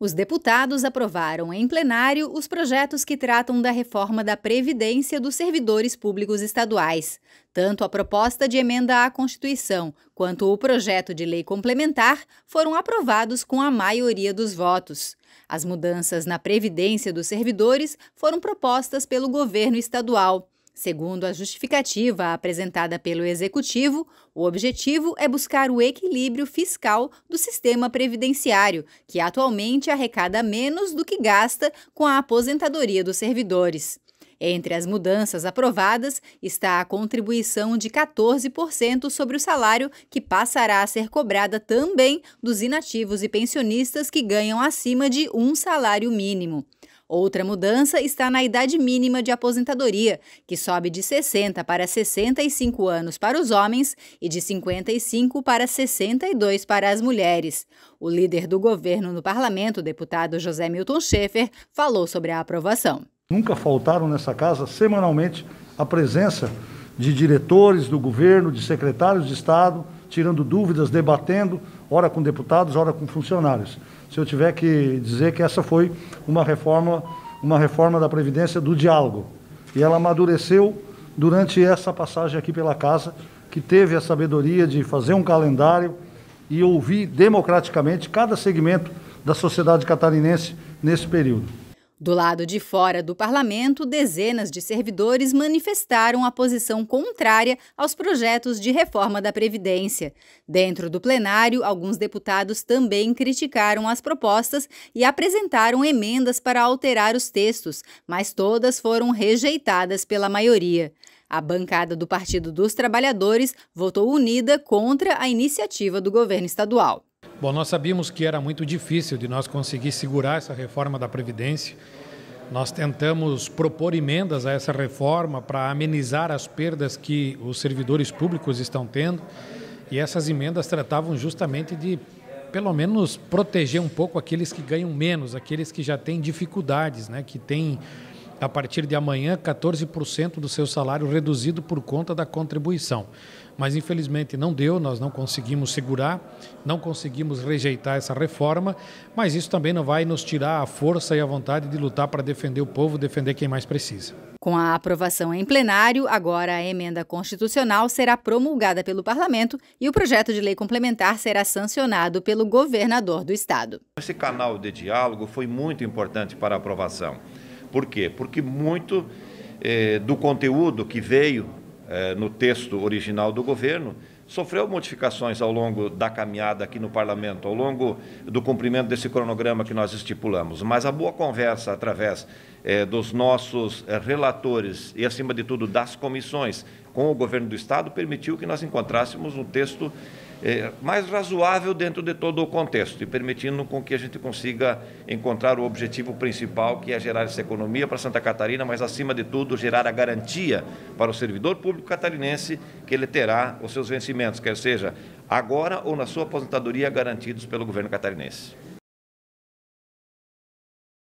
Os deputados aprovaram em plenário os projetos que tratam da reforma da Previdência dos servidores públicos estaduais. Tanto a proposta de emenda à Constituição quanto o projeto de lei complementar foram aprovados com a maioria dos votos. As mudanças na Previdência dos servidores foram propostas pelo governo estadual. Segundo a justificativa apresentada pelo Executivo, o objetivo é buscar o equilíbrio fiscal do sistema previdenciário, que atualmente arrecada menos do que gasta com a aposentadoria dos servidores. Entre as mudanças aprovadas está a contribuição de 14% sobre o salário, que passará a ser cobrada também dos inativos e pensionistas que ganham acima de um salário mínimo. Outra mudança está na idade mínima de aposentadoria, que sobe de 60 para 65 anos para os homens e de 55 para 62 para as mulheres. O líder do governo no parlamento, deputado José Milton Schaefer, falou sobre a aprovação. Nunca faltaram nessa casa, semanalmente, a presença de diretores do governo, de secretários de Estado, tirando dúvidas, debatendo ora com deputados, ora com funcionários. Se eu tiver que dizer que essa foi uma reforma, uma reforma da Previdência do diálogo. E ela amadureceu durante essa passagem aqui pela Casa, que teve a sabedoria de fazer um calendário e ouvir democraticamente cada segmento da sociedade catarinense nesse período. Do lado de fora do parlamento, dezenas de servidores manifestaram a posição contrária aos projetos de reforma da Previdência. Dentro do plenário, alguns deputados também criticaram as propostas e apresentaram emendas para alterar os textos, mas todas foram rejeitadas pela maioria. A bancada do Partido dos Trabalhadores votou unida contra a iniciativa do governo estadual. Bom, nós sabíamos que era muito difícil de nós conseguir segurar essa reforma da Previdência. Nós tentamos propor emendas a essa reforma para amenizar as perdas que os servidores públicos estão tendo. E essas emendas tratavam justamente de, pelo menos, proteger um pouco aqueles que ganham menos, aqueles que já têm dificuldades, né, que têm a partir de amanhã 14% do seu salário reduzido por conta da contribuição. Mas infelizmente não deu, nós não conseguimos segurar, não conseguimos rejeitar essa reforma, mas isso também não vai nos tirar a força e a vontade de lutar para defender o povo, defender quem mais precisa. Com a aprovação em plenário, agora a emenda constitucional será promulgada pelo parlamento e o projeto de lei complementar será sancionado pelo governador do estado. Esse canal de diálogo foi muito importante para a aprovação. Por quê? Porque muito eh, do conteúdo que veio eh, no texto original do governo sofreu modificações ao longo da caminhada aqui no parlamento, ao longo do cumprimento desse cronograma que nós estipulamos. Mas a boa conversa através eh, dos nossos relatores e, acima de tudo, das comissões com o governo do Estado permitiu que nós encontrássemos um texto é, mais razoável dentro de todo o contexto e permitindo com que a gente consiga encontrar o objetivo principal, que é gerar essa economia para Santa Catarina, mas acima de tudo gerar a garantia para o servidor público catarinense que ele terá os seus vencimentos, quer seja agora ou na sua aposentadoria garantidos pelo governo catarinense.